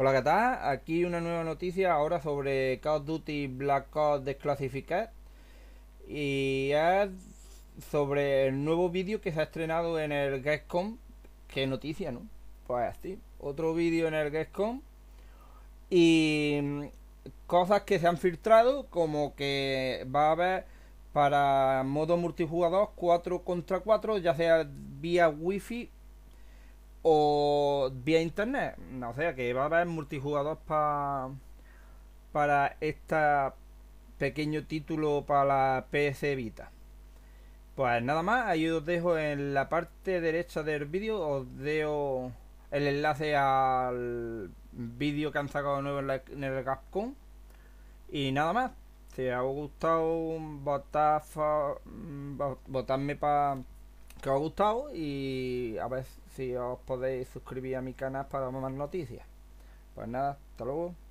Hola, ¿qué tal? Aquí una nueva noticia ahora sobre Call Duty Black Ops Desclassified y es sobre el nuevo vídeo que se ha estrenado en el Gamescom. Qué noticia, ¿no? Pues así, otro vídeo en el Gamescom y cosas que se han filtrado como que va a haber para modo multijugador 4 contra 4, ya sea vía wifi o vía internet. O sea que va a haber multijugador para para este pequeño título para la pc Vita. Pues nada más, ahí os dejo en la parte derecha del vídeo, os dejo el enlace al vídeo que han sacado nuevo en, el Capcom. Y nada más, si os ha gustado, votar mm, votarme para que os ha gustado y a ver si os podéis suscribir a mi canal para más noticias. Pues nada, hasta luego.